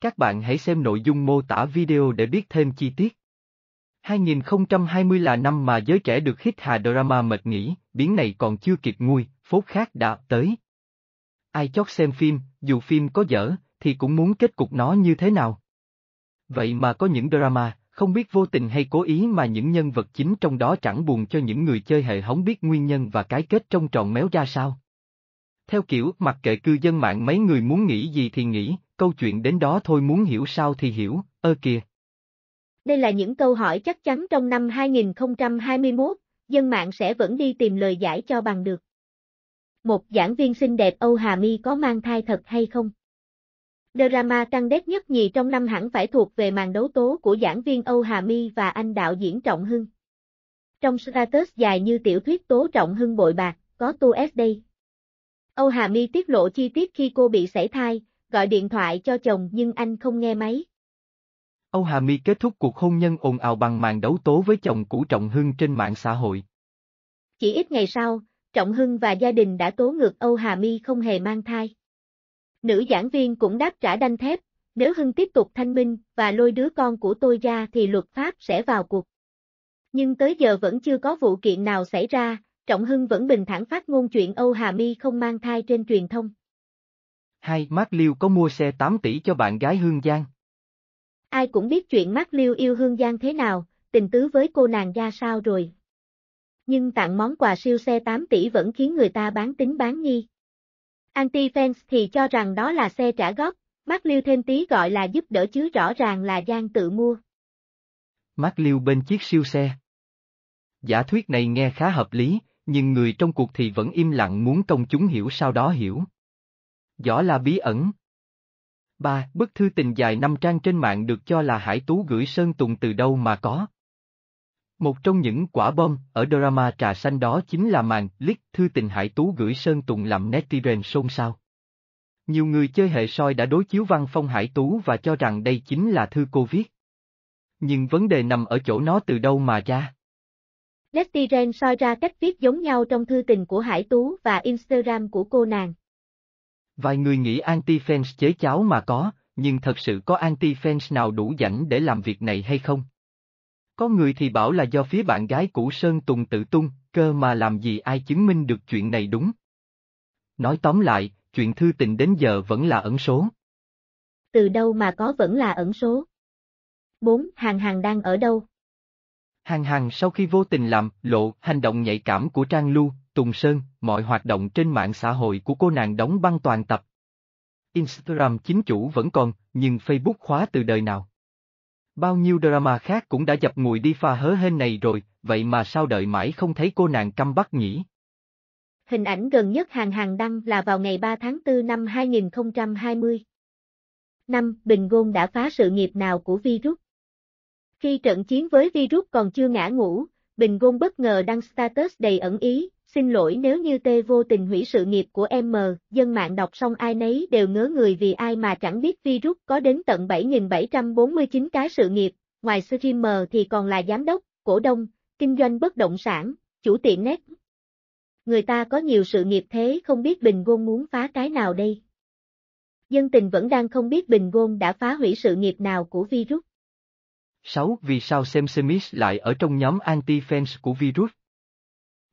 Các bạn hãy xem nội dung mô tả video để biết thêm chi tiết. 2020 là năm mà giới trẻ được hít hà drama mệt nghỉ, biến này còn chưa kịp nguôi, phốt khác đã tới. Ai chót xem phim, dù phim có dở, thì cũng muốn kết cục nó như thế nào. Vậy mà có những drama, không biết vô tình hay cố ý mà những nhân vật chính trong đó chẳng buồn cho những người chơi hệ hóng biết nguyên nhân và cái kết trong tròn méo ra sao. Theo kiểu mặc kệ cư dân mạng mấy người muốn nghĩ gì thì nghĩ, câu chuyện đến đó thôi muốn hiểu sao thì hiểu, ơ kìa. Đây là những câu hỏi chắc chắn trong năm 2021, dân mạng sẽ vẫn đi tìm lời giải cho bằng được. Một giảng viên xinh đẹp Âu Hà Mi có mang thai thật hay không? Drama căng đét nhất nhì trong năm hẳn phải thuộc về màn đấu tố của giảng viên Âu Hà Mi và anh đạo diễn Trọng Hưng. Trong status dài như tiểu thuyết tố Trọng Hưng bội bạc, có tu sd Âu Hà Mi tiết lộ chi tiết khi cô bị sảy thai, gọi điện thoại cho chồng nhưng anh không nghe máy. Âu Hà My kết thúc cuộc hôn nhân ồn ào bằng màn đấu tố với chồng cũ Trọng Hưng trên mạng xã hội. Chỉ ít ngày sau, Trọng Hưng và gia đình đã tố ngược Âu Hà My không hề mang thai. Nữ giảng viên cũng đáp trả đanh thép, nếu Hưng tiếp tục thanh minh và lôi đứa con của tôi ra thì luật pháp sẽ vào cuộc. Nhưng tới giờ vẫn chưa có vụ kiện nào xảy ra, Trọng Hưng vẫn bình thản phát ngôn chuyện Âu Hà My không mang thai trên truyền thông. 2 Mát Liêu có mua xe 8 tỷ cho bạn gái Hương Giang. Ai cũng biết chuyện Mát Liêu yêu Hương Giang thế nào, tình tứ với cô nàng ra sao rồi. Nhưng tặng món quà siêu xe 8 tỷ vẫn khiến người ta bán tính bán nghi. Anti-fans thì cho rằng đó là xe trả góp, Mát Liêu thêm tí gọi là giúp đỡ chứ rõ ràng là Giang tự mua. Mát Liêu bên chiếc siêu xe. Giả thuyết này nghe khá hợp lý, nhưng người trong cuộc thì vẫn im lặng muốn công chúng hiểu sau đó hiểu gió là bí ẩn. 3. Bức thư tình dài 5 trang trên mạng được cho là Hải Tú gửi Sơn Tùng từ đâu mà có. Một trong những quả bom ở drama trà xanh đó chính là màn lick thư tình Hải Tú gửi Sơn Tùng làm netizen xôn xao. Nhiều người chơi hệ soi đã đối chiếu văn phong Hải Tú và cho rằng đây chính là thư cô viết. Nhưng vấn đề nằm ở chỗ nó từ đâu mà ra. Netizen soi ra cách viết giống nhau trong thư tình của Hải Tú và Instagram của cô nàng. Vài người nghĩ anti-fans chế cháo mà có, nhưng thật sự có anti-fans nào đủ rảnh để làm việc này hay không? Có người thì bảo là do phía bạn gái cũ Sơn Tùng tự tung, cơ mà làm gì ai chứng minh được chuyện này đúng. Nói tóm lại, chuyện thư tình đến giờ vẫn là ẩn số. Từ đâu mà có vẫn là ẩn số. 4. Hàng hàng đang ở đâu? Hàng hàng sau khi vô tình làm lộ hành động nhạy cảm của Trang Lu, Tùng Sơn, mọi hoạt động trên mạng xã hội của cô nàng đóng băng toàn tập. Instagram chính chủ vẫn còn, nhưng Facebook khóa từ đời nào. Bao nhiêu drama khác cũng đã dập ngùi đi pha hớ hên này rồi, vậy mà sao đợi mãi không thấy cô nàng căm bắt nhỉ? Hình ảnh gần nhất hàng hàng đăng là vào ngày 3 tháng 4 năm 2020. Năm, Bình Gôn đã phá sự nghiệp nào của virus? Khi trận chiến với virus còn chưa ngã ngủ, Bình Gôn bất ngờ đăng status đầy ẩn ý, Xin lỗi nếu như tê vô tình hủy sự nghiệp của em mờ, dân mạng đọc xong ai nấy đều ngớ người vì ai mà chẳng biết virus có đến tận 7.749 cái sự nghiệp, ngoài streamer thì còn là giám đốc, cổ đông, kinh doanh bất động sản, chủ tiệm nét. Người ta có nhiều sự nghiệp thế không biết Bình Ngôn muốn phá cái nào đây. Dân tình vẫn đang không biết Bình Ngôn đã phá hủy sự nghiệp nào của virus. 6. Vì sao Sam Smith lại ở trong nhóm anti-fans của virus?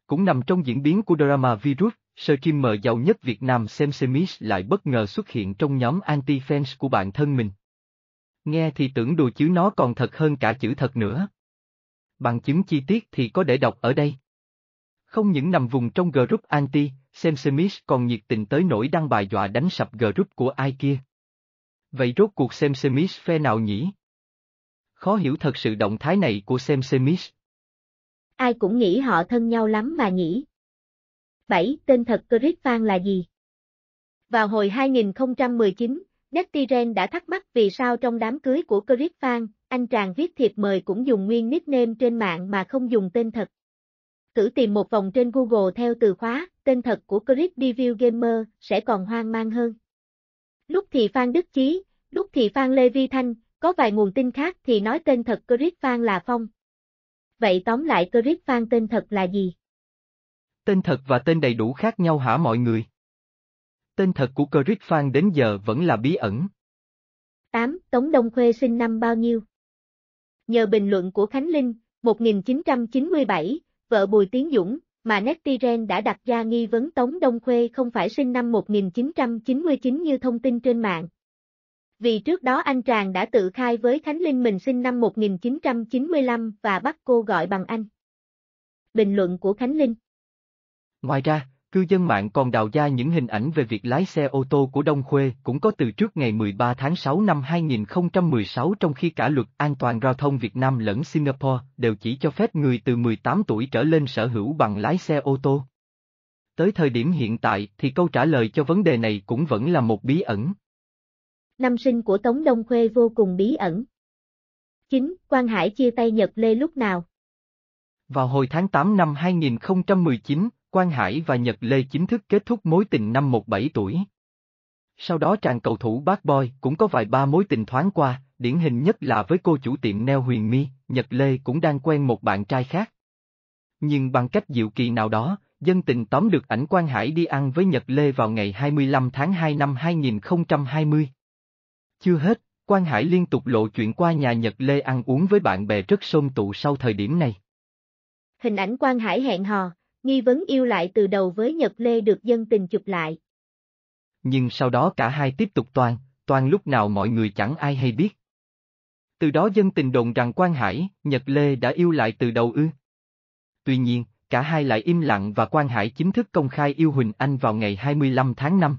Cũng nằm trong diễn biến của drama virus, sơ Kim streamer giàu nhất Việt Nam Sam Smith lại bất ngờ xuất hiện trong nhóm anti-fans của bạn thân mình. Nghe thì tưởng đùa chứ nó còn thật hơn cả chữ thật nữa. Bằng chứng chi tiết thì có để đọc ở đây. Không những nằm vùng trong group anti, Sam Smith còn nhiệt tình tới nỗi đăng bài dọa đánh sập group của ai kia. Vậy rốt cuộc Sam Smith phe nào nhỉ? Khó hiểu thật sự động thái này của Sam Smith ai cũng nghĩ họ thân nhau lắm mà nhỉ. 7. Tên thật Chris Fan là gì? Vào hồi 2019, netizen đã thắc mắc vì sao trong đám cưới của Chris Fan, anh chàng viết thiệp mời cũng dùng nguyên nickname trên mạng mà không dùng tên thật. Cử tìm một vòng trên Google theo từ khóa, tên thật của Chris Devil Gamer sẽ còn hoang mang hơn. Lúc thì Phan Đức Chí, lúc thì Phan Lê Vi Thanh, có vài nguồn tin khác thì nói tên thật Chris Phan là Phong. Vậy tóm lại Crypt Phan tên thật là gì? Tên thật và tên đầy đủ khác nhau hả mọi người? Tên thật của Crypt Phan đến giờ vẫn là bí ẩn. 8. Tống Đông Khuê sinh năm bao nhiêu? Nhờ bình luận của Khánh Linh, 1997, vợ Bùi Tiến Dũng, mà Netizen đã đặt ra nghi vấn Tống Đông Khuê không phải sinh năm 1999 như thông tin trên mạng. Vì trước đó anh chàng đã tự khai với Khánh Linh mình sinh năm 1995 và bắt cô gọi bằng anh. Bình luận của Khánh Linh Ngoài ra, cư dân mạng còn đào ra những hình ảnh về việc lái xe ô tô của Đông Khuê cũng có từ trước ngày 13 tháng 6 năm 2016 trong khi cả luật an toàn giao thông Việt Nam lẫn Singapore đều chỉ cho phép người từ 18 tuổi trở lên sở hữu bằng lái xe ô tô. Tới thời điểm hiện tại thì câu trả lời cho vấn đề này cũng vẫn là một bí ẩn. Năm sinh của Tống Đông Khuê vô cùng bí ẩn. 9. Quan Hải chia tay Nhật Lê lúc nào? Vào hồi tháng 8 năm 2019, Quan Hải và Nhật Lê chính thức kết thúc mối tình năm 17 tuổi. Sau đó tràng cầu thủ bad boy cũng có vài ba mối tình thoáng qua, điển hình nhất là với cô chủ tiệm neo huyền mi, Nhật Lê cũng đang quen một bạn trai khác. Nhưng bằng cách diệu kỳ nào đó, dân tình tóm được ảnh Quan Hải đi ăn với Nhật Lê vào ngày 25 tháng 2 năm 2020. Chưa hết, Quan Hải liên tục lộ chuyện qua nhà Nhật Lê ăn uống với bạn bè rất xôm tụ sau thời điểm này. Hình ảnh Quan Hải hẹn hò, nghi vấn yêu lại từ đầu với Nhật Lê được dân tình chụp lại. Nhưng sau đó cả hai tiếp tục toàn, toàn lúc nào mọi người chẳng ai hay biết. Từ đó dân tình đồn rằng Quan Hải, Nhật Lê đã yêu lại từ đầu ư. Tuy nhiên, cả hai lại im lặng và Quan Hải chính thức công khai yêu Huỳnh Anh vào ngày 25 tháng 5.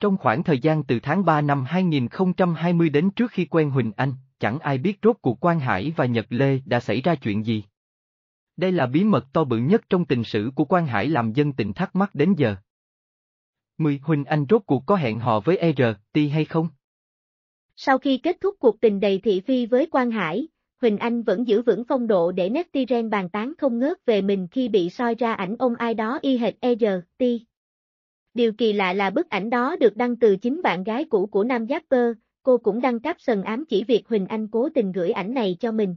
Trong khoảng thời gian từ tháng 3 năm 2020 đến trước khi quen Huỳnh Anh, chẳng ai biết rốt cuộc Quang Hải và Nhật Lê đã xảy ra chuyện gì. Đây là bí mật to bự nhất trong tình sử của Quang Hải làm dân tình thắc mắc đến giờ. 10. Huỳnh Anh rốt cuộc có hẹn hò với e R.T. hay không? Sau khi kết thúc cuộc tình đầy thị phi với Quang Hải, Huỳnh Anh vẫn giữ vững phong độ để Netizen bàn tán không ngớt về mình khi bị soi ra ảnh ông ai đó y hệt e R.T. Điều kỳ lạ là bức ảnh đó được đăng từ chính bạn gái cũ của nam rapper, cô cũng đăng cáp sần ám chỉ việc Huỳnh Anh cố tình gửi ảnh này cho mình.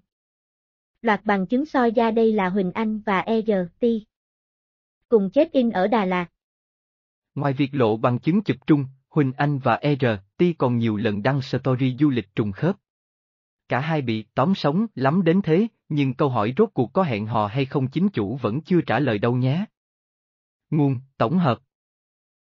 Loạt bằng chứng soi ra đây là Huỳnh Anh và E. T. Cùng chết in ở Đà Lạt. Ngoài việc lộ bằng chứng chụp trung, Huỳnh Anh và E. R. T. còn nhiều lần đăng story du lịch trùng khớp. Cả hai bị tóm sống lắm đến thế, nhưng câu hỏi rốt cuộc có hẹn hò hay không chính chủ vẫn chưa trả lời đâu nhé. Nguồn, tổng hợp.